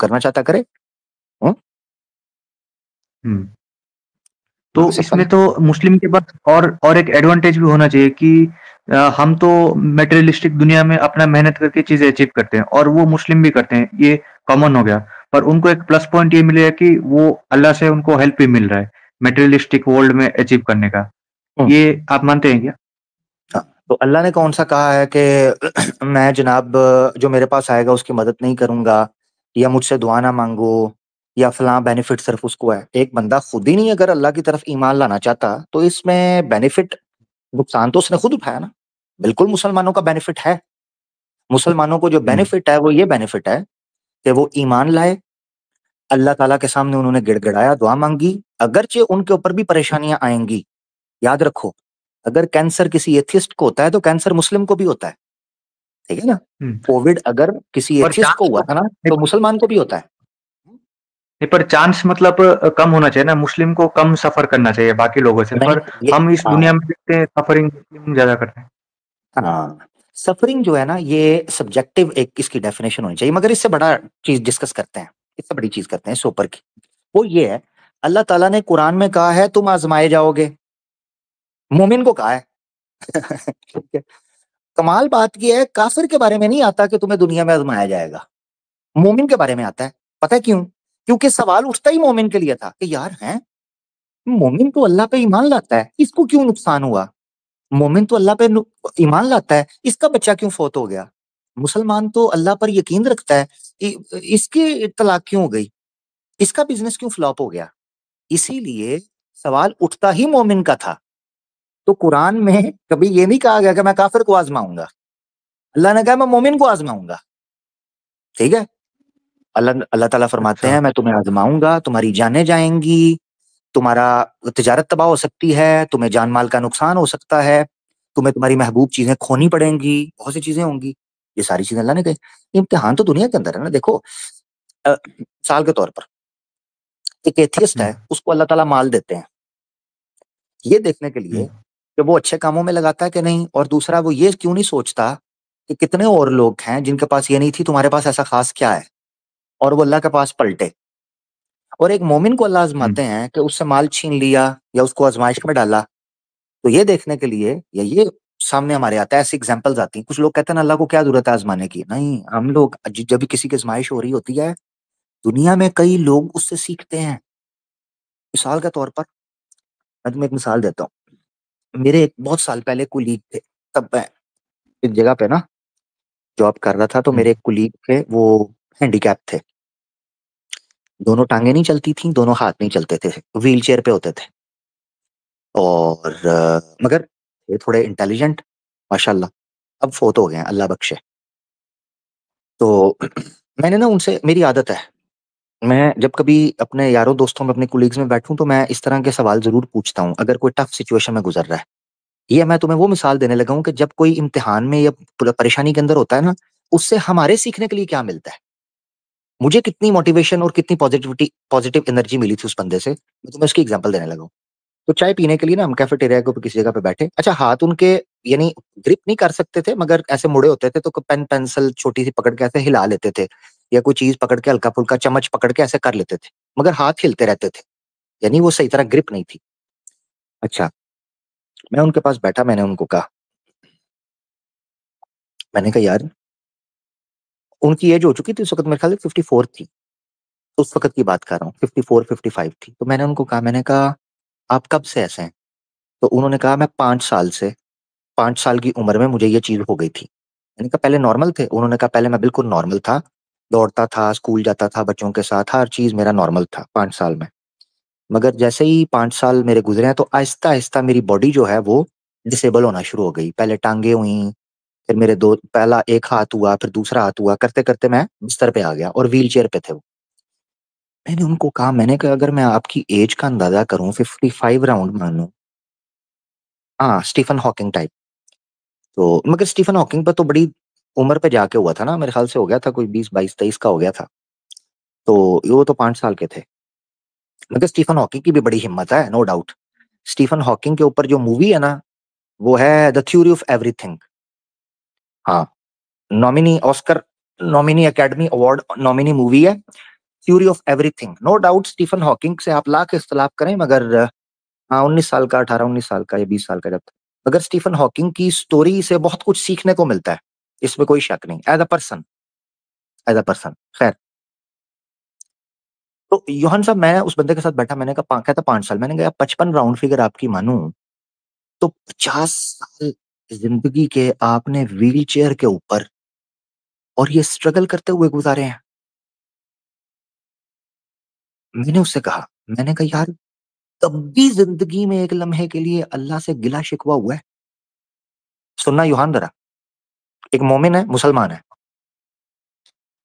करना चाहता करे हुँ? हम्म? हम्म। तो इसमें तो मुस्लिम के पास और और एक एडवांटेज भी होना चाहिए कि हम तो मेटेरियलिस्टिक दुनिया में अपना मेहनत करके चीजें अचीव करते हैं और वो मुस्लिम भी करते हैं ये कॉमन हो गया पर उनको एक प्लस पॉइंट ये मिलेगा कि वो अल्लाह से उनको हेल्प भी मिल रहा है मेटेरियलिस्टिक वर्ल्ड में अचीव करने का हम्म। ये आप मानते हैं क्या हाँ, तो अल्लाह ने कौन सा कहा है कि मैं जनाब जो मेरे पास आएगा उसकी मदद नहीं करूंगा या मुझसे दुआ ना मांगो या फला बेनिफिट सिर्फ उसको है एक बंदा खुद ही नहीं अगर अल्लाह की तरफ ईमान लाना चाहता तो इसमें बेनिफिट नुकसान तो उसने खुद उठाया ना बिल्कुल मुसलमानों का बेनिफिट है मुसलमानों को जो बेनिफिट हम्म। है वो ये बेनिफिट है कि वो ईमान लाए अल्लाह ताला के सामने उन्होंने गिड़गिड़ाया दुआ मांगी अगरचे उनके ऊपर भी परेशानियां आएंगी याद रखो अगर कैंसर किसी एथिस्ट को होता है तो कैंसर मुस्लिम को भी होता है ठीक है ना हम्म। कोविड अगर किसी को हुआ था ना तो मुसलमान को भी होता है नहीं पर चांस मतलब कम होना चाहिए ना मुस्लिम को कम सफर करना चाहिए बाकी लोगों से पर हम इस हाँ। दुनिया में देखते हैं सफरिंग ज्यादा करते हैं हाँ, सफरिंग जो है ना ये सब्जेक्टिव एक इसकी डेफिनेशन होनी चाहिए मगर इससे बड़ा चीज डिस्कस करते हैं इससे बड़ी चीज करते हैं सोपर की वो ये है अल्लाह ताला ने कुरान में कहा है तुम आजमाए जाओगे मोमिन को कहा है कमाल बात यह है काफिर के बारे में नहीं आता कि तुम्हें दुनिया में आजमाया जाएगा मोमिन के बारे में आता है पता है क्यों क्योंकि सवाल उठता ही मोमिन के लिए था कि यार हैं मोमिन तो अल्लाह पे ईमान लाता है इसको क्यों नुकसान हुआ मोमिन तो अल्लाह पे ईमान लाता है इसका बच्चा क्यों फोत हो गया मुसलमान तो अल्लाह पर यकीन रखता है इसकी तलाक क्यों हो गई इसका बिजनेस क्यों फ्लॉप हो गया इसीलिए सवाल उठता ही मोमिन का था तो कुरान में कभी ये नहीं कहा गया कि मैं काफिर को आजमाऊंगा अल्लाह ने कहा मैं मोमिन को आजमाऊंगा ठीक है अल्लाह अल्लाह ताला फरमाते अच्छा। हैं मैं तुम्हें आजमाऊंगा तुम्हारी जाने जाएंगी तुम्हारा तजारत तबाह हो सकती है तुम्हें जान माल का नुकसान हो सकता है तुम्हें तुम्हारी महबूब चीजें खोनी पड़ेंगी बहुत सी चीजें होंगी ये सारी चीजें अल्लाह ने कही इम्तिहान तो दुनिया के अंदर है ना देखो आ, साल के तौर पर एक एथियस्ट है हम्म। उसको अल्लाह ताला माल देते हैं ये देखने के लिए हम्म। कि वो अच्छे कामों में लगाता है कि नहीं और दूसरा वो ये क्यों नहीं सोचता कि कितने और लोग हैं जिनके पास ये नहीं थी तुम्हारे पास ऐसा खास क्या है और वो अल्लाह के पास पलटे और एक मोमिन को अल्लाह आजमाते हैं कि उससे माल छीन लिया या उसको आजमाइश में डाला तो ये देखने के लिए या ये सामने हमारे आता है ऐसी एग्जाम्पल्स आती हैं कुछ लोग कहते हैं अल्लाह को क्या जरूरत है आजमाने की नहीं हम लोग जब भी किसी की आजमाइश हो रही होती है दुनिया में कई लोग उससे सीखते हैं मिसाल के तौर पर मैं तुम्हें एक मिसाल देता हूँ मेरे एक बहुत साल पहले कुलीग थे तब मैं एक जगह पे ना जॉब कर रहा था तो हम्म। मेरे एक कुलीग थे वो हैंडीकैप थे दोनों टांगे नहीं चलती थी दोनों हाथ नहीं चलते थे व्हील चेयर पे होते थे और आ, मगर ये थोड़े इंटेलिजेंट माशाल्लाह अब फोत हो गए अल्लाह बख्शे तो मैंने ना उनसे मेरी आदत है मैं जब कभी अपने यारों दोस्तों में अपने कोलीग्स में बैठूं तो मैं इस तरह के सवाल जरूर पूछता हूं अगर कोई टफ सिचुएशन में गुजर रहा है ये मैं तुम्हें वो मिसाल देने लगा हूं कि जब कोई इम्तिहान में या परेशानी के अंदर होता है ना उससे हमारे सीखने के लिए क्या मिलता है मुझे कितनी मोटिवेशन और कितनी पॉजिटिविटी पॉजिटिव एनर्जी मिली थी उस बंदे से मैं तुम्हें उसकी एग्जाम्पल देने लगा तो चाय पीने के लिए ना हम कैफेटेरिया के ऊपर किसी जगह पे बैठे अच्छा हाथ उनके यानी ग्रिप नहीं कर सकते थे मगर ऐसे मुड़े होते थे तो पेन पेंसिल छोटी सी पकड़ के ऐसे हिला लेते थे या कोई चीज पकड़ के हल्का फुल्का चम्मच पकड़ के ऐसे कर लेते थे मगर हाथ हिलते रहते थे यानी वो सही तरह ग्रिप नहीं थी अच्छा मैं उनके पास बैठा मैंने उनको कहा मैंने कहा यार उनकी एज हो चुकी थी उस वक्त मेरे ख्याल फिफ्टी फोर थी तो उस वक्त की बात कर रहा हूँ फिफ्टी फोर फिफ्टी फाइव थी तो मैंने उनको कहा मैंने कहा आप कब से ऐसे हैं तो उन्होंने कहा मैं पांच साल से पांच साल की उम्र में मुझे ये चीज़ हो गई थी मैंने कहा पहले नॉर्मल थे उन्होंने कहा पहले मैं बिल्कुल नॉर्मल था दौड़ता था, स्कूल जाता था बच्चों के साथ, हर चीज़ मेरा नॉर्मल था पांच साल में। मगर जैसे ही पांच साल मेरे गुज़रे हैं तो आहिस्ता-आहिस्ता मेरी बॉडी जो है वो डिसेबल होना शुरू हो गई। पहले टांगे हुई फिर मेरे दो पहला एक हाथ हुआ, फिर दूसरा हाथ हुआ, करते-करते मैं बिस्तर पे आ गया और व्हील चेयर पे थे वो। मैंने उनको कहा मैंने कहा अगर मैं आपकी एज का अंदाज़ा फिफ्टी फाइव राउंड लू हाँ, स्टीफन हॉकिंग टाइप। तो मगर स्टीफन हॉकिंग पर तो बड़ी उम्र पे जाके हुआ था ना मेरे ख्याल से हो गया था कोई बीस बाईस तेईस का हो गया था तो वो तो पांच साल के थे मगर स्टीफन हॉकिंग की भी बड़ी हिम्मत है नो डाउट स्टीफन हॉकिंग के ऊपर जो मूवी है ना वो है द थ्योरी ऑफ एवरीथिंग हाँ nominee Oscar nominee Academy Award nominee movie है theory of everything no doubt Stephen Hawking से आप लाख इख्तलाफ करें मगर हाँ उन्नीस साल का अठारह उन्नीस साल का या बीस साल का जब मगर स्टीफन हॉकिंग की स्टोरी से बहुत कुछ सीखने को मिलता है इसमें कोई शक नहीं as a person as a person खैर तो योहन साहब मैं उस बंदे के साथ बैठा मैंने कहा कहता पांच साल मैंने कहा पचपन राउंड फिगर आपकी मानू तो पचास साल जिंदगी के आपने व्हील चेयर के ऊपर और ये स्ट्रगल करते हुए गुजारे हैं मैंने उससे कहा मैंने कहा यार तब भी जिंदगी में एक लम्हे के लिए अल्लाह से गिला शिकवा हुआ है सुनना योहान जरा एक मोमिन है मुसलमान है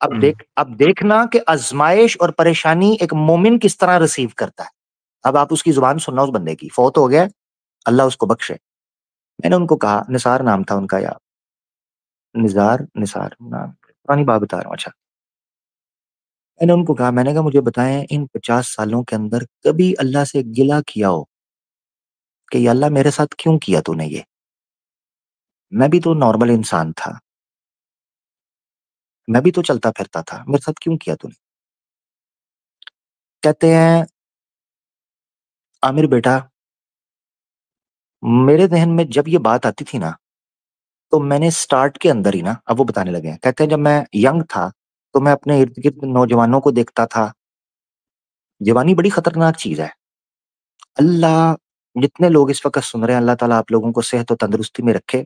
अब हम्म। देख अब देखना कि आजमाइश और परेशानी एक मोमिन किस तरह रिसीव करता है अब आप उसकी जुबान सुनना उस बंदे की फौत हो गया अल्लाह उसको बख्शे मैंने उनको कहा निसार नाम था उनका यार निजार निसार नाम पुरानी बात बता रहा हूँ अच्छा मैंने उनको कहा मैंने कहा मुझे बताएं इन पचास सालों के अंदर कभी अल्लाह से गिला किया हो कि अल्लाह मेरे साथ क्यों किया तूने ये मैं भी तो नॉर्मल इंसान था। मैं भी तो चलता फिरता था, मेरे साथ क्यों किया तूने? कहते हैं आमिर बेटा मेरे ज़हन में जब ये बात आती थी ना, तो मैंने स्टार्ट के अंदर ही ना अब वो बताने लगे हैं। कहते हैं जब मैं यंग था, तो मैं अपने इर्द-गिर्द नौजवानों को देखता था। जवानी बड़ी खतरनाक चीज़ है। अल्लाह जितने लोग इस वक़्त सुन रहे हैं, अल्लाह ताला आप लोगों को सेहत और तंदुरुस्ती में रखे।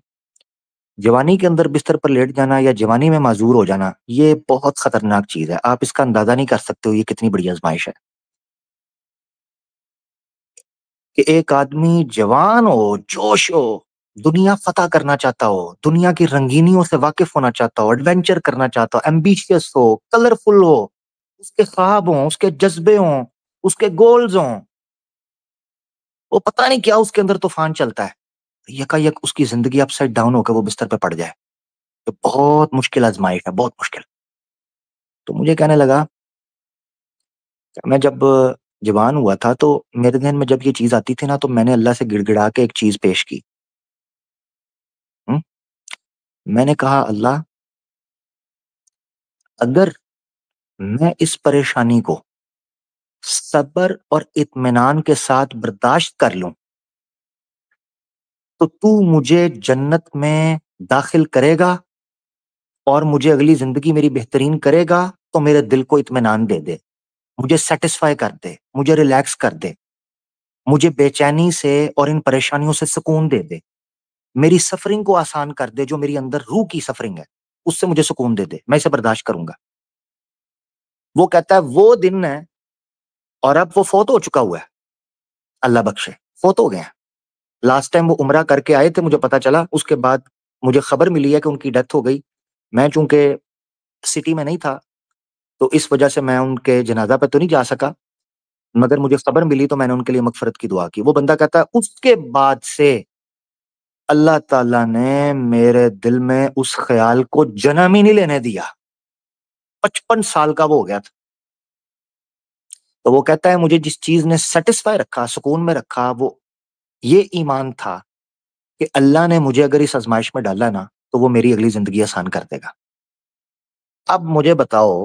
जवानी के अंदर बिस्तर पर लेट जाना या जवानी में माजूर हो जाना ये बहुत खतरनाक चीज है आप इसका अंदाजा नहीं कर सकते हो ये कितनी बड़ी आजमाइश है कि एक आदमी जवान हो जोश हो दुनिया फतेह करना चाहता हो दुनिया की रंगीनियों से वाकिफ होना चाहता हो एडवेंचर करना चाहता हो एम्बिशियस हो कलरफुल हो उसके ख्वाब हों उसके जज्बे हों उसके गोल्स हों वो पता नहीं क्या उसके अंदर तूफान चलता है यकायक उसकी जिंदगी अपसाइड डाउन होकर वो बिस्तर पे पड़ जाए तो बहुत मुश्किल आजमाइश है बहुत मुश्किल तो मुझे कहने लगा मैं जब जवान हुआ था तो मेरे दिन में जब ये चीज आती थी ना तो मैंने अल्लाह से गिड़गिड़ा के एक चीज पेश की हुँ? हम्म? मैंने कहा अल्लाह अगर मैं इस परेशानी को सब्र और इत्मीनान के साथ बर्दाश्त कर लूं तो तू मुझे जन्नत में दाखिल करेगा और मुझे अगली जिंदगी मेरी बेहतरीन करेगा तो मेरे दिल को इतमान दे दे मुझे सेटिस्फाई कर दे मुझे रिलैक्स कर दे मुझे बेचैनी से और इन परेशानियों से सुकून दे दे मेरी सफरिंग को आसान कर दे जो मेरी अंदर रूह की सफरिंग है उससे मुझे सुकून दे दे मैं इसे बर्दाश्त करूंगा वो कहता है वो दिन है और अब वो फोत हो चुका हुआ है अल्लाह बख्शे फोत हो गया लास्ट टाइम वो उम्र करके आए थे मुझे पता चला उसके बाद मुझे खबर मिली है कि उनकी डेथ हो गई मैं चूंकि सिटी में नहीं था तो इस वजह से मैं उनके जनाजा पर तो नहीं जा सका मगर मुझे खबर मिली तो मैंने उनके लिए मकफरत की दुआ की वो बंदा कहता है उसके बाद से अल्लाह ताला ने मेरे दिल में उस ख्याल को जन्म ही नहीं लेने दिया पचपन साल का वो हो गया था तो वो कहता है मुझे जिस चीज ने सेटिस्फाई रखा सुकून में रखा वो ये ईमान था कि अल्लाह ने मुझे अगर इस आजमाइश में डाला ना तो वो मेरी अगली जिंदगी आसान कर देगा अब मुझे बताओ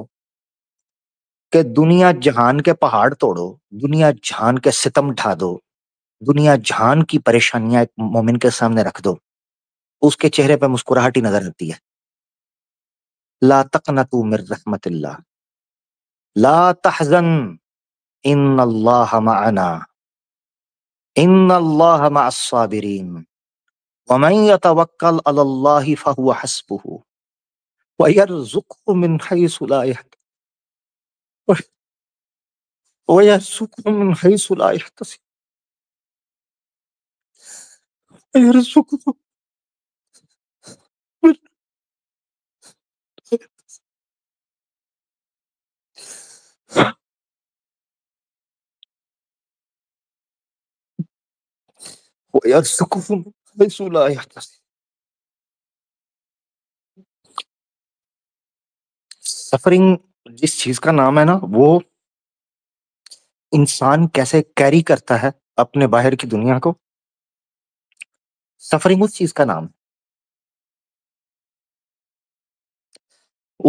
कि दुनिया जहान के पहाड़ तोड़ो दुनिया जहान के सितम ढा दो दुनिया जहान की परेशानियां एक मोमिन के सामने रख दो उसके चेहरे पर मुस्कुराहट ही नजर आती है ला न तू मिर रहमत ला तहजन इन अल्लाह माना إن الله مع الصابرين ومن يتوكل على الله فهو حسبه ويرزقه من حيث لا يحتسب ويرزقه من حيث لا يحتسب ويرزقه من حيث لا يحتسب सफरिंग जिस चीज का नाम है ना वो इंसान कैसे कैरी करता है अपने बाहर की दुनिया को सफरिंग उस चीज का नाम है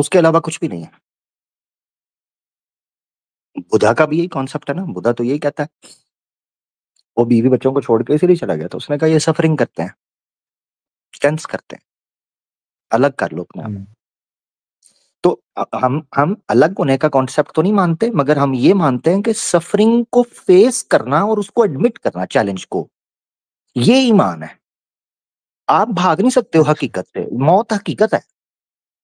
उसके अलावा कुछ भी नहीं है बुधा का भी यही कॉन्सेप्ट है ना बुधा तो यही कहता है वो बीवी बच्चों को छोड़ के इसीलिए चला गया था उसने कहा ये सफरिंग करते हैं टेंस करते हैं अलग कर लो अपने आप हम्म। तो हम हम अलग होने का कॉन्सेप्ट तो नहीं मानते मगर हम ये मानते हैं कि सफरिंग को फेस करना और उसको एडमिट करना चैलेंज को ये ईमान है आप भाग नहीं सकते हो हकीकत से मौत हकीकत है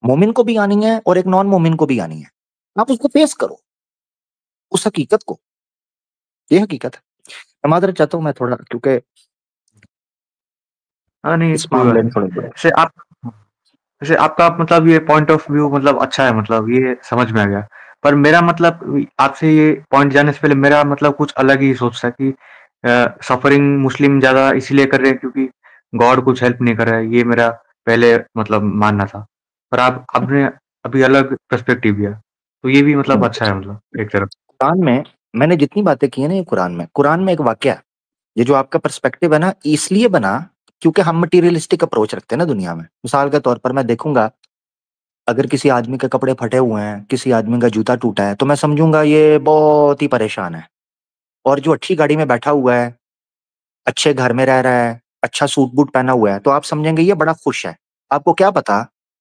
मोमिन को भी आनी है और एक नॉन मोमिन को भी आनी है आप उसको फेस करो उस हकीकत को ये हकीकत है मैं माजरत चाहता हूँ मैं थोड़ा क्योंकि हाँ नहीं इस मामले में थोड़ा आप जैसे आपका मतलब ये पॉइंट ऑफ व्यू मतलब अच्छा है मतलब ये समझ में आ गया पर मेरा मतलब आपसे ये पॉइंट जाने से पहले मेरा मतलब कुछ अलग ही सोच था कि सफरिंग मुस्लिम ज्यादा इसीलिए कर रहे हैं क्योंकि गॉड कुछ हेल्प नहीं कर रहा है ये मेरा पहले मतलब मानना था पर आप आपने अभी अलग पर्सपेक्टिव दिया तो ये भी मतलब हम्म। अच्छा है मतलब एक तरफ कुरान में मैंने जितनी बातें की है ना ये कुरान में, कुरान में एक वाक्य है। ये जो आपका पर्सपेक्टिव है ना इसलिए बना क्योंकि हम मटीरियलिस्टिक अप्रोच रखते हैं ना दुनिया में। मिसाल के तौर पर मैं देखूंगा अगर किसी आदमी के कपड़े फटे हुए हैं, किसी आदमी का जूता टूटा है, तो मैं समझूंगा ये बहुत ही परेशान है। और जो अच्छी गाड़ी में बैठा हुआ है, अच्छे घर में रह रहा है, अच्छा सूट-बूट पहना हुआ है, तो आप समझेंगे ये बड़ा खुश है। आपको क्या पता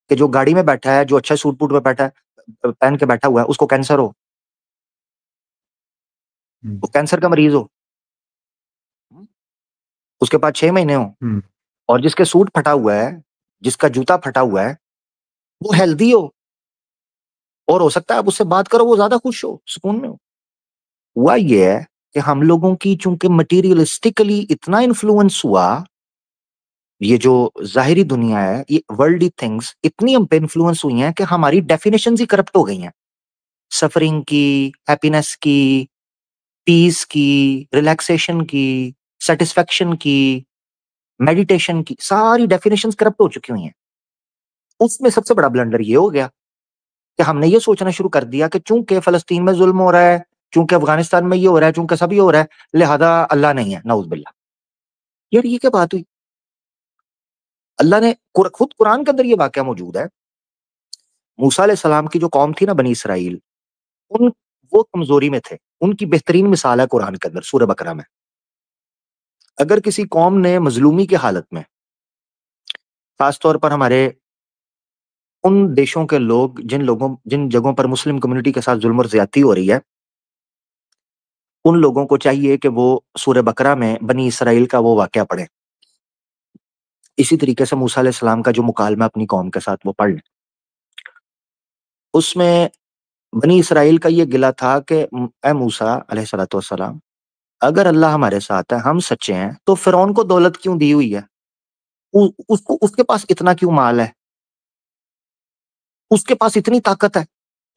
कि जो गाड़ी में बैठा है, जो अच्छा सूट-बूट में बैठा है पहन के बैठा हुआ है उसको कैंसर हो। हम्म। वो कैंसर का मरीज हो हम्म। उसके पास छह महीने हो हम्म। और जिसके सूट फटा हुआ है जिसका जूता फटा हुआ है वो हेल्दी हो और हो सकता है आप उससे बात करो वो ज्यादा खुश हो सुकून में हो हुआ ये है कि हम लोगों की चूंकि मटेरियलिस्टिकली इतना इन्फ्लुएंस हुआ ये जो जाहिरी दुनिया है ये वर्ल्ड थिंग्स इतनी हम पे इन्फ्लुएंस हुई हैं कि हमारी डेफिनेशन ही करप्ट हो गई हैं सफरिंग की हैप्पीनेस की पीस की रिलैक्सेशन की सेटिस्फेक्शन की मेडिटेशन की सारी डेफिनेशन करप्ट हो चुकी हुई हैं उसमें सबसे बड़ा ब्लंडर ये हो गया कि हमने ये सोचना शुरू कर दिया कि चूंकि फलस्तीन में जुल्म हो रहा है चूंकि अफगानिस्तान में ये हो रहा है चूंकि सब ये हो रहा है लिहाजा अल्लाह नहीं है नाउज बिल्ला यार ये क्या बात हुई अल्लाह ने कुर, खुद कुरान के अंदर ये वाक्य मौजूद है मूसा सलाम की जो कौम थी ना बनी इसराइल उन वो कमजोरी में थे उनकी बेहतरीन मिसाल है कुरान के अंदर सूर्य बकरा में अगर किसी कौम ने मजलूमी की हालत में खासतौर पर हमारे उन देशों के लोग जिन लोगों जिन जगहों पर मुस्लिम कम्युनिटी के साथ जुल्म और ज्यादती हो रही है उन लोगों को चाहिए कि वो सूर्य बकरा में बनी इसराइल का वो वाक़ पढ़े इसी तरीके से मूसा सलाम का जो मुकालमा अपनी कौम के साथ वो पढ़ लें उसमें बनी इसराइल का ये गिला था कि ए मूसा सलाम अगर अल्लाह हमारे साथ है हम सच्चे हैं तो फिरौन को दौलत क्यों दी हुई है उ, उसको उसके पास इतना क्यों माल है उसके पास इतनी ताकत है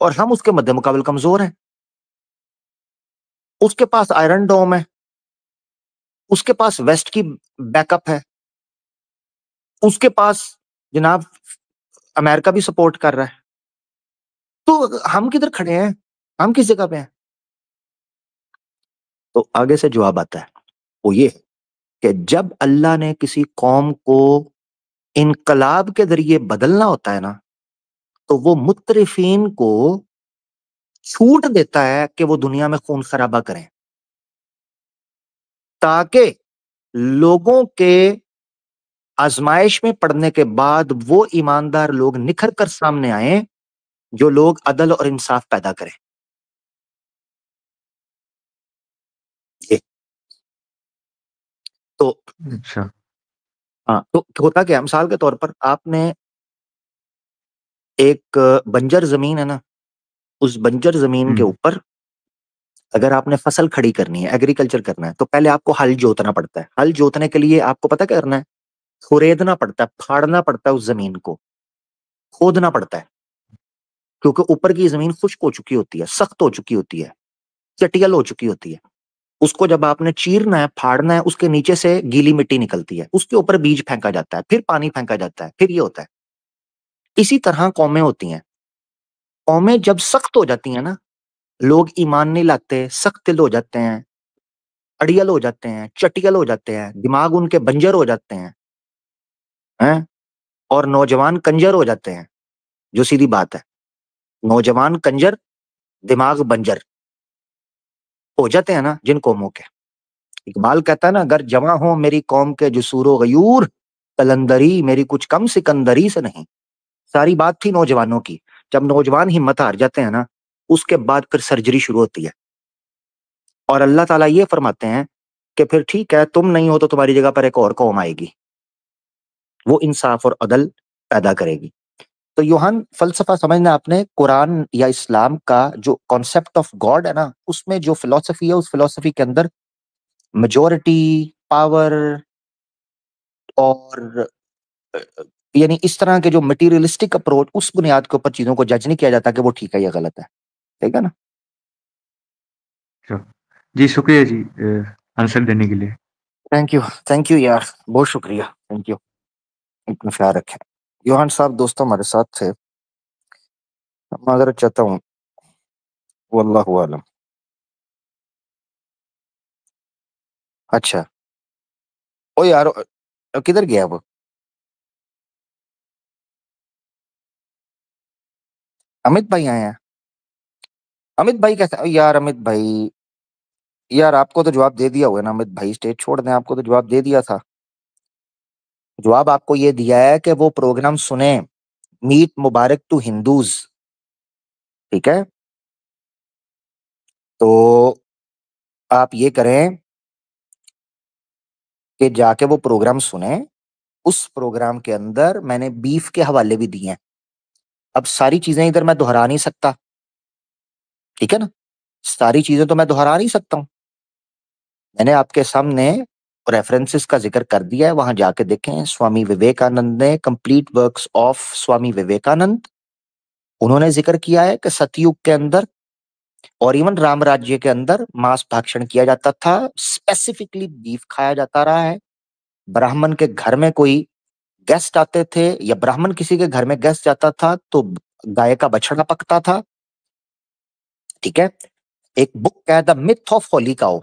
और हम उसके मध्य मुकाबल कमजोर हैं उसके पास आयरन डोम है उसके पास वेस्ट की बैकअप है उसके पास जनाब अमेरिका भी सपोर्ट कर रहा है तो हम किधर खड़े हैं हम किस जगह पे हैं तो आगे से जवाब आता है वो ये कि जब अल्लाह ने किसी कौम को इनकलाब के जरिए बदलना होता है ना तो वो मुतरफिन को छूट देता है कि वो दुनिया में खून खराबा करें ताकि लोगों के आजमाइश में पड़ने के बाद वो ईमानदार लोग निखर कर सामने आए जो लोग अदल और इंसाफ पैदा करें ये तो अच्छा हाँ तो होता क्या मिसाल के तौर पर आपने एक बंजर जमीन है ना उस बंजर जमीन के हम्म। ऊपर अगर आपने फसल खड़ी करनी है एग्रीकल्चर करना है तो पहले आपको हल जोतना पड़ता है हल जोतने के लिए आपको पता क्या करना है खुरेदना पड़ता है फाड़ना पड़ता है उस जमीन को खोदना पड़ता है क्योंकि ऊपर की जमीन खुश्क हो चुकी होती है सख्त हो चुकी होती है चटियल हो चुकी होती है उसको जब आपने चीरना है फाड़ना है उसके नीचे से गीली मिट्टी निकलती है उसके ऊपर बीज फेंका जाता है फिर पानी फेंका जाता है फिर ये होता है इसी तरह कौमें होती हैं कौमें जब सख्त हो जाती हैं ना लोग ईमान नहीं लाते सख्त दिल हो जाते हैं अड़ियल हो जाते हैं चटियल हो जाते हैं दिमाग उनके बंजर हो जाते हैं हैं और नौजवान कंजर हो जाते हैं जो सीधी बात है नौजवान कंजर दिमाग बंजर हो जाते हैं ना जिन कौमों के इकबाल कहता है ना अगर जमा हो मेरी कौम के जसूर गयूर कलंदरी मेरी कुछ कम सिकंदरी से नहीं सारी बात थी नौजवानों की जब नौजवान हिम्मत हार जाते हैं ना उसके बाद फिर सर्जरी शुरू होती है और अल्लाह ताला ये फरमाते हैं कि फिर ठीक है तुम नहीं हो तो तुम्हारी जगह पर एक और कौम आएगी वो इंसाफ और अदल पैदा करेगी तो योहान फलसफा समझना आपने कुरान या इस्लाम का जो कॉन्सेप्ट ऑफ गॉड है ना उसमें जो फिलोसफी है उस फिलोसफी के अंदर मेजोरिटी पावर और यानी इस तरह के जो मटेरियलिस्टिक अप्रोच उस बुनियाद के ऊपर चीजों को जज नहीं किया जाता कि वो ठीक है या गलत है ठीक है ना अच्छा। जी शुक्रिया जी आंसर देने के लिए थैंक यू थैंक यू यार बहुत शुक्रिया थैंक यू इतना ख्याल रखें योहान साहब दोस्तों हमारे साथ थे मैं अगर चाहता हूँ वल्लाह आलम अच्छा ओ यार किधर गया वो अमित भाई आए हैं अमित भाई कैसे यार अमित भाई यार आपको तो जवाब दे दिया हुआ है ना अमित भाई स्टेज छोड़ दें आपको तो जवाब दे दिया था जवाब आपको ये दिया है कि वो प्रोग्राम सुने मीट मुबारक टू हिंदूज ठीक है तो आप ये करें कि जाके वो प्रोग्राम सुने उस प्रोग्राम के अंदर मैंने बीफ के हवाले भी दिए हैं अब सारी चीजें इधर मैं दोहरा नहीं सकता ठीक है ना सारी चीजें तो मैं दोहरा नहीं सकता हूं मैंने आपके सामने रेफरेंसेस का जिक्र कर दिया है वहां जाके देखें स्वामी विवेकानंद ने Complete Works of Swami Vivekananda उन्होंने जिक्र किया है कि सतयुग के अंदर और इवन राम राज्य के अंदर मांस भक्षण किया जाता था स्पेसिफिकली बीफ खाया जाता रहा है ब्राह्मण के घर में कोई गेस्ट आते थे या ब्राह्मण किसी के घर में गेस्ट जाता था तो गाय का बछड़ा पकता था ठीक है एक बुक है the myth of holy cow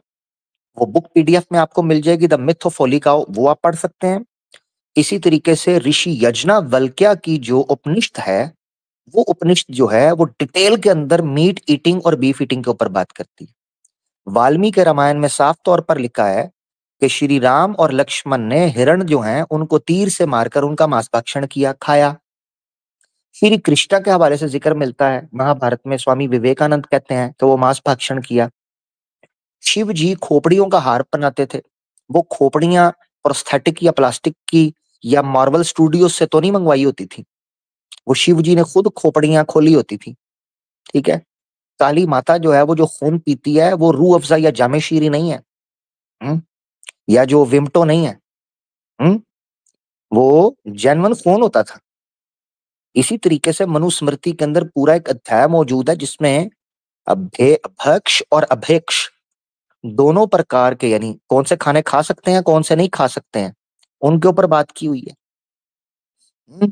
वो बुक पीडीएफ में आपको मिल जाएगी द मिथ ऑफ होलिकाओ वो आप पढ़ सकते हैं इसी तरीके से ऋषि यजना वल्क्या की जो उपनिष्ठ है वो उपनिष्ठ जो है वो डिटेल के अंदर मीट ईटिंग और बीफ ईटिंग के ऊपर बात करती है वाल्मीकि रामायण में साफ तौर पर लिखा है कि श्री राम और लक्ष्मण ने हिरण जो हैं उनको तीर से मारकर उनका मांसभक्षण किया खाया श्री कृष्णा के हवाले से जिक्र मिलता है महाभारत में स्वामी विवेकानंद कहते हैं कि तो वो भक्षण किया शिव जी खोपड़ियों का हार बनाते थे वो खोपड़ियां प्रोस्थेटिक या प्लास्टिक की या मार्बल स्टूडियो से तो नहीं मंगवाई होती थी वो शिव जी ने खुद खोपड़ियां खोली होती थी ठीक है काली माता जो है वो जो खून पीती है वो रू अफजा या जामे शीरी नहीं है हुँ? हम्म? या जो विमटो नहीं है हुँ? हम्म? वो जैनवन खून होता था इसी तरीके से मनुस्मृति के अंदर पूरा एक अध्याय मौजूद है जिसमें अभ्य अभक्ष और अभेक्ष दोनों प्रकार के यानी कौन से खाने खा सकते हैं कौन से नहीं खा सकते हैं उनके ऊपर बात की हुई है हम्म।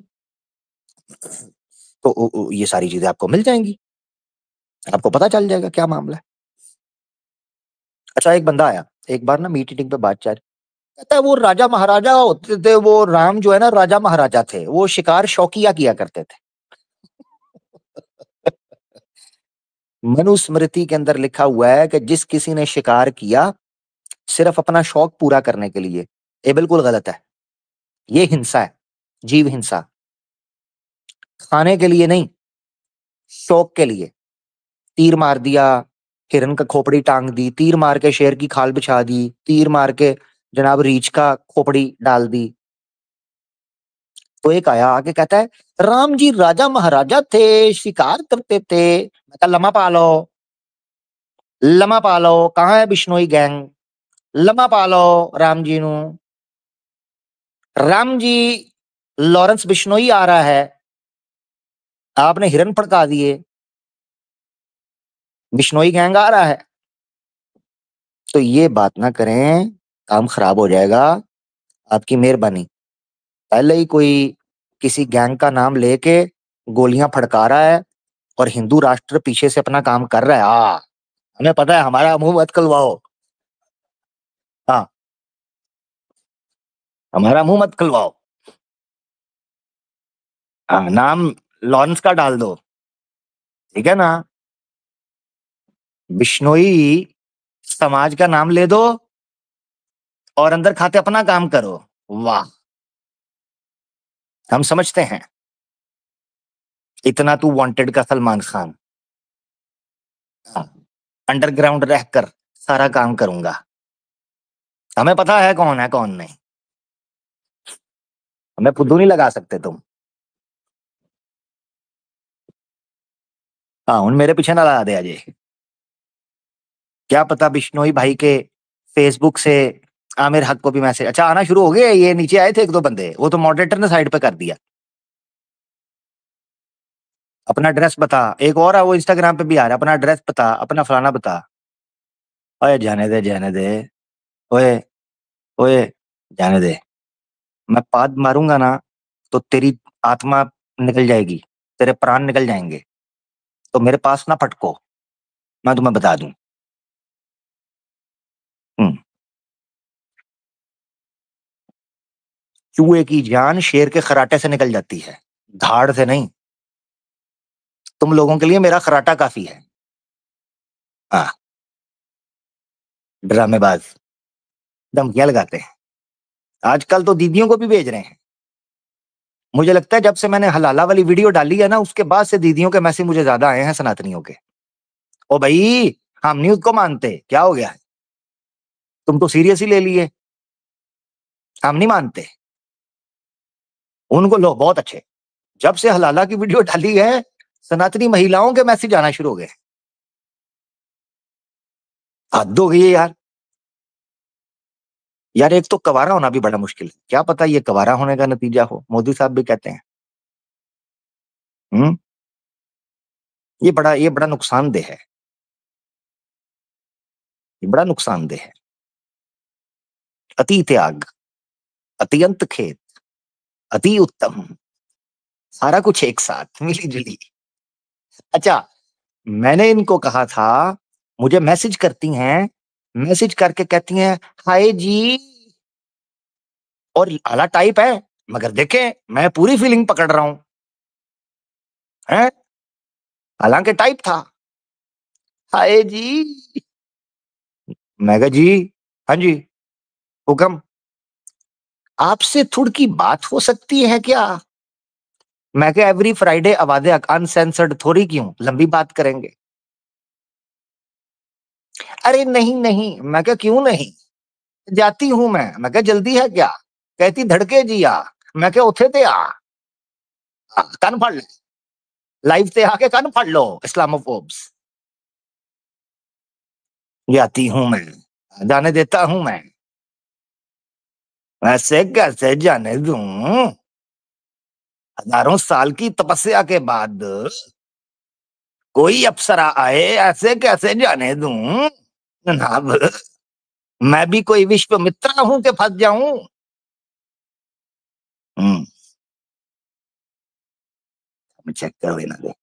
तो ये सारी चीजें आपको मिल जाएंगी आपको पता चल जाएगा क्या मामला है अच्छा एक बंदा आया एक बार ना मीटिंग पे बात चाल कहता है वो राजा महाराजा होते थे वो राम जो है ना राजा महाराजा थे वो शिकार शौकिया किया करते थे मनुस्मृति के अंदर लिखा हुआ है कि जिस किसी ने शिकार किया सिर्फ अपना शौक पूरा करने के लिए ये बिल्कुल गलत है ये हिंसा है जीव हिंसा खाने के लिए नहीं शौक के लिए तीर मार दिया हिरन का खोपड़ी टांग दी तीर मार के शेर की खाल बिछा दी तीर मार के जनाब रीछ का खोपड़ी डाल दी तो एक आया आके कहता है राम जी राजा महाराजा थे शिकार करते थे मैं कहा लमा पालो लमा पालो कहा है बिश्नोई गैंग लमा पालो राम जी नू राम जी लॉरेंस बिश्नोई आ रहा है आपने हिरन फड़का दिए बिश्नोई गैंग आ रहा है तो ये बात ना करें काम खराब हो जाएगा आपकी मेहरबानी पहले ही कोई किसी गैंग का नाम लेके गोलियां फड़का रहा है और हिंदू राष्ट्र पीछे से अपना काम कर रहा है आ, हाँ, हमें पता है हमारा मुंह मत खुलवाओ हाँ हमारा मुंह मत खुलवाओ हाँ नाम लॉन्स का डाल दो ठीक है ना बिश्नोई समाज का नाम ले दो और अंदर खाते अपना काम करो वाह हम समझते हैं इतना तू वांटेड का सलमान खान अंडरग्राउंड हाँ, रहकर सारा काम करूंगा हमें पता है कौन है कौन नहीं हमें फुद्दू नहीं लगा सकते तुम हाँ उन मेरे पीछे ना लगा दे अजय क्या पता बिश्नोई भाई के फेसबुक से आमिर हक को भी मैसेज अच्छा आना शुरू हो गया ये नीचे आए थे एक दो बंदे वो तो मॉडरेटर ने साइड पे कर दिया अपना एड्रेस बता एक और है वो इंस्टाग्राम पे भी आ रहा है अपना एड्रेस बता अपना फलाना बता ओए जाने दे जाने दे ओए ओए जाने दे मैं पाद मारूंगा ना तो तेरी आत्मा निकल जाएगी तेरे प्राण निकल जाएंगे तो मेरे पास ना फटको मैं तुम्हें बता दूं चूहे की जान शेर के खराटे से निकल जाती है धाड़ से नहीं तुम लोगों के लिए मेरा खराटा काफी है हा ड्रामेबाज धमकियां लगाते हैं आजकल तो दीदियों को भी भेज रहे हैं मुझे लगता है जब से मैंने हलाला वाली वीडियो डाली है ना उसके बाद से दीदियों के मैसेज मुझे ज्यादा आए हैं सनातनियों के ओ भाई हम न्यूज को मानते क्या हो गया है तुम तो सीरियस ही ले लिए हम नहीं मानते उनको लो बहुत अच्छे जब से हलाला की वीडियो डाली है सनातनी महिलाओं के मैसेज आना शुरू हो गए हद हो गई है यार यार एक तो कवारा होना भी बड़ा मुश्किल है क्या पता ये कवारा होने का नतीजा हो मोदी साहब भी कहते हैं हम्म ये बड़ा ये बड़ा नुकसानदेह है ये बड़ा नुकसानदेह है अति त्याग अत्यंत खेत अति उत्तम सारा कुछ एक साथ मिली जुली अच्छा मैंने इनको कहा था मुझे मैसेज करती हैं मैसेज करके कहती हैं हाय जी और आला टाइप है मगर देखे मैं पूरी फीलिंग पकड़ रहा हूं हैं हालांकि टाइप था हाय जी मैगा जी हाँ जी हुक्म आपसे थोड़ी की बात हो सकती है क्या मैं क्या एवरी फ्राइडे अवादे अनसेंसर्ड थोड़ी क्यों लंबी बात करेंगे अरे नहीं नहीं मैं क्या क्यों नहीं जाती हूं मैं मैं क्या जल्दी है क्या कहती धड़के जी आ मैं क्या उठे ते आ कन फड़ ले लाइव ते आके कन फड़ लो इस्लामोफोब्स जाती हूं मैं जाने देता हूं मैं वैसे कैसे जाने दू हजारों साल की तपस्या के बाद कोई अप्सरा आए ऐसे कैसे जाने दू जनाब मैं भी कोई मित्र हूं के फंस जाऊं हम्म चेक कर लेना दे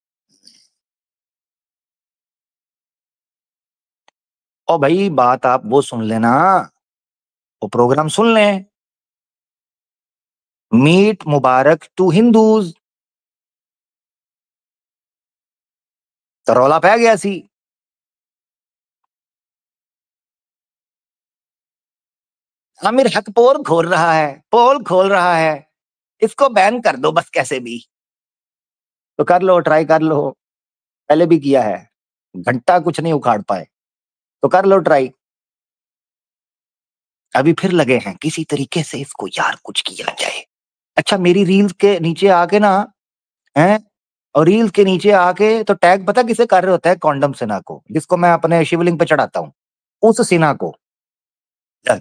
ओ भाई बात आप वो सुन लेना वो प्रोग्राम सुन लें मीट मुबारक टू हिंदूज तो रौला पै गया सी आमिर हक पोल खोल रहा है पोल खोल रहा है इसको बैन कर दो बस कैसे भी तो कर लो ट्राई कर लो पहले भी किया है घंटा कुछ नहीं उखाड़ पाए तो कर लो ट्राई अभी फिर लगे हैं किसी तरीके से इसको यार कुछ किया जाए अच्छा मेरी रील्स के नीचे आके ना है और रील्स के नीचे आके तो टैग पता किसे कर रहे होता है कॉन्डम सिन्हा को जिसको मैं अपने शिवलिंग पे चढ़ाता हूँ उस सिन्हा को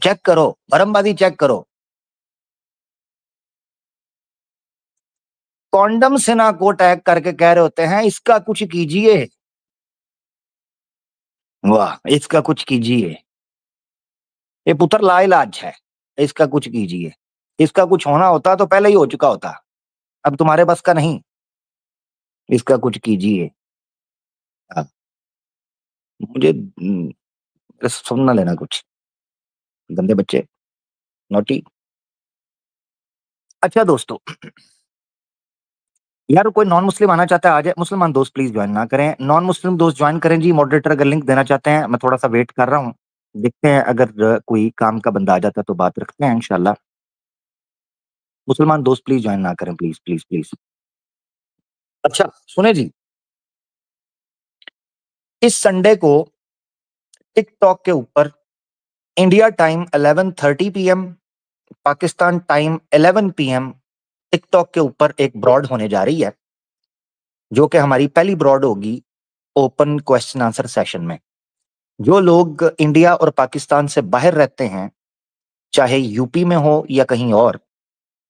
चेक करो भरमबाजी चेक करो कॉन्डम सिन्हा को टैग करके कह रहे होते हैं इसका कुछ कीजिए वाह इसका कुछ कीजिए ये पुत्र लाइलाज है इसका कुछ कीजिए इसका कुछ होना होता तो पहले ही हो चुका होता अब तुम्हारे बस का नहीं इसका कुछ कीजिए मुझे हम्म, सुनना लेना कुछ गंदे बच्चे नोटी अच्छा दोस्तों यार कोई नॉन मुस्लिम आना चाहता है आ जाए मुसलमान दोस्त प्लीज ज्वाइन ना करें नॉन मुस्लिम दोस्त ज्वाइन करें जी मॉडरेटर अगर लिंक देना चाहते हैं मैं थोड़ा सा वेट कर रहा हूँ देखते हैं अगर कोई काम का बंदा आ जाता है तो बात रखते हैं इनशाला मुसलमान दोस्त प्लीज ज्वाइन ना करें प्लीज प्लीज प्लीज अच्छा सुने जी इस संडे को टिकटॉक के ऊपर India time 11:30 PM Pakistan time 11 PM TikTok के ऊपर एक ब्रॉड होने जा रही है जो कि हमारी पहली ब्रॉड होगी ओपन क्वेश्चन आंसर सेशन में जो लोग इंडिया और पाकिस्तान से बाहर रहते हैं चाहे यूपी में हो या कहीं और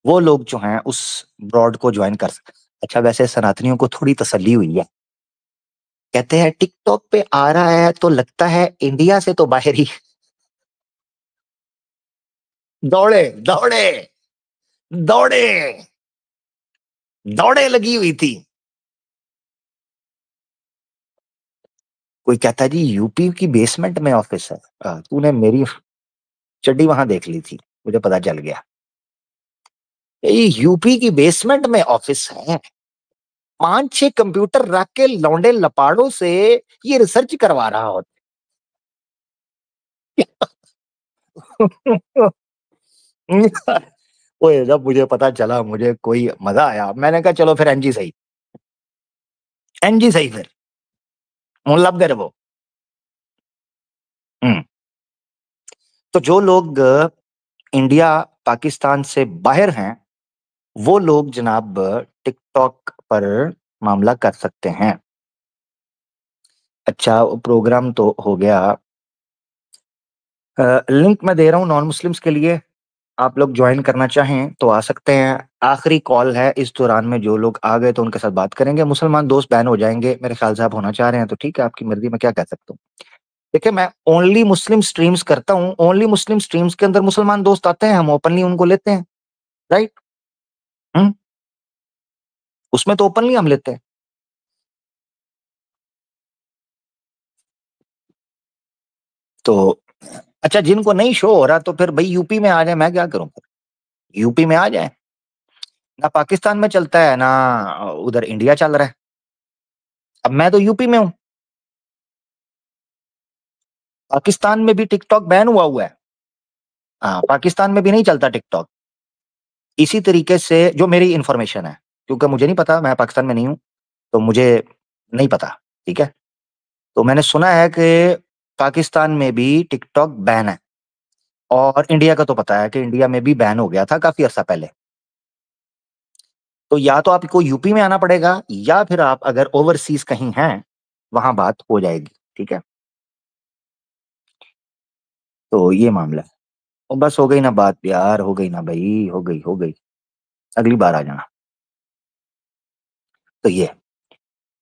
वो लोग जो हैं उस ब्रॉड को ज्वाइन कर सकते अच्छा वैसे सनातनियों को थोड़ी तसल्ली हुई है कहते हैं टिकटॉक पे आ रहा है तो लगता है इंडिया से तो बाहर ही दौड़े दौड़े दौड़े दौड़े लगी हुई थी कोई कहता जी यूपी की बेसमेंट में ऑफिस है तूने मेरी चड्डी वहां देख ली थी मुझे पता चल गया ये यूपी की बेसमेंट में ऑफिस है पांच छह कंप्यूटर रख के लौंडे लपाड़ो से ये रिसर्च करवा रहा होते ओए जब मुझे पता चला मुझे कोई मजा आया मैंने कहा चलो फिर एनजी सही एनजी सही फिर लब गए वो तो जो लोग इंडिया पाकिस्तान से बाहर हैं वो लोग जनाब टिकटॉक पर मामला कर सकते हैं अच्छा प्रोग्राम तो हो गया आ, लिंक मैं दे रहा हूँ नॉन मुस्लिम्स के लिए आप लोग ज्वाइन करना चाहें तो आ सकते हैं आखिरी कॉल है इस दौरान में जो लोग आ गए तो उनके साथ बात करेंगे मुसलमान दोस्त बैन हो जाएंगे मेरे ख्याल से आप होना चाह रहे हैं तो ठीक है आपकी मर्जी में क्या कह सकता हूँ देखिये मैं ओनली मुस्लिम स्ट्रीम्स करता हूँ ओनली मुस्लिम स्ट्रीम्स के अंदर मुसलमान दोस्त आते हैं हम ओपनली उनको लेते हैं राइट हुँ? हम्म। उसमें तो ओपनली हम लेते हैं। तो अच्छा जिनको नहीं शो हो रहा तो फिर भाई यूपी में आ जाए मैं क्या फिर यूपी में आ जाए ना पाकिस्तान में चलता है, ना उधर इंडिया चल रहा है। अब मैं तो यूपी में हूं पाकिस्तान में भी टिकटॉक बैन हुआ हुआ है। हाँ, पाकिस्तान में भी नहीं चलता टिकटॉक। इसी तरीके से जो मेरी इंफॉर्मेशन है क्योंकि मुझे नहीं पता मैं पाकिस्तान में नहीं हूं तो मुझे नहीं पता ठीक है तो मैंने सुना है कि पाकिस्तान में भी टिकटॉक बैन है और इंडिया का तो पता है कि इंडिया में भी बैन हो गया था काफी अर्सा पहले तो या तो आपको यूपी में आना पड़ेगा या फिर आप अगर ओवरसीज कहीं हैं वहां बात हो जाएगी ठीक है तो ये मामला है और बस हो गई ना बात प्यार हो गई ना भाई हो गई हो गई अगली बार आ जाना तो ये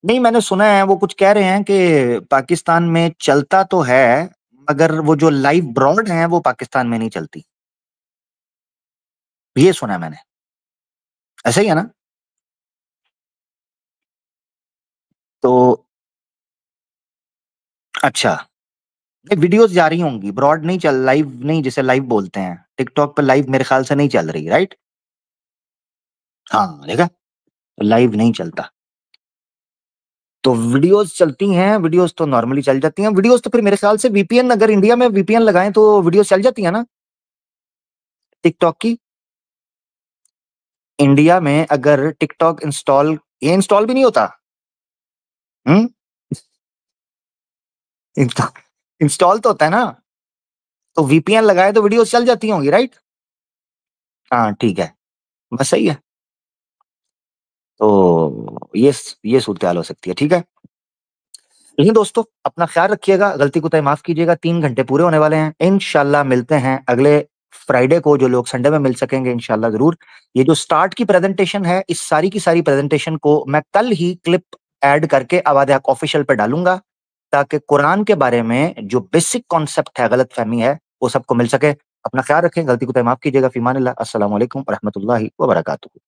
नहीं मैंने सुना है वो कुछ कह रहे हैं कि पाकिस्तान में चलता तो है मगर वो जो लाइव ब्रॉड है वो पाकिस्तान में नहीं चलती ये सुना है मैंने ऐसा ही है ना तो अच्छा वीडियोस जा रही होंगी ब्रॉड नहीं चल लाइव नहीं जिसे लाइव बोलते हैं टिकटॉक पर लाइव मेरे ख्याल से नहीं चल रही राइट हाँ देखा लाइव तो नहीं चलता तो वीडियोस चलती हैं वीडियोस तो नॉर्मली चल जाती हैं वीडियोस तो फिर मेरे ख्याल से वीपीएन अगर इंडिया में वीपीएन लगाएं तो वीडियोस चल जाती है ना टिकटॉक की इंडिया में अगर टिकटॉक इंस्टॉल ये इंस्टॉल भी नहीं होता हम्म इंस्टॉल तो होता है ना तो वीपीएन लगाए तो वीडियो चल जाती होंगी राइट हाँ ठीक है बस सही है तो ये ये सूरत हाल हो सकती है ठीक है लेकिन दोस्तों अपना ख्याल रखिएगा गलती को तय माफ कीजिएगा तीन घंटे पूरे होने वाले हैं इनशाला मिलते हैं अगले फ्राइडे को जो लोग संडे में मिल सकेंगे इनशाला जरूर ये जो स्टार्ट की प्रेजेंटेशन है इस सारी की सारी प्रेजेंटेशन को मैं कल ही क्लिप ऐड करके आवाद ऑफिशियल पर डालूंगा ताकि कुरान के बारे में जो बेसिक कॉन्सेप्ट है गलत फहमी है वो सबको मिल सके अपना ख्याल रखें गलती को तय माफ कीजिएगा फीमान असल वरहमल वरकू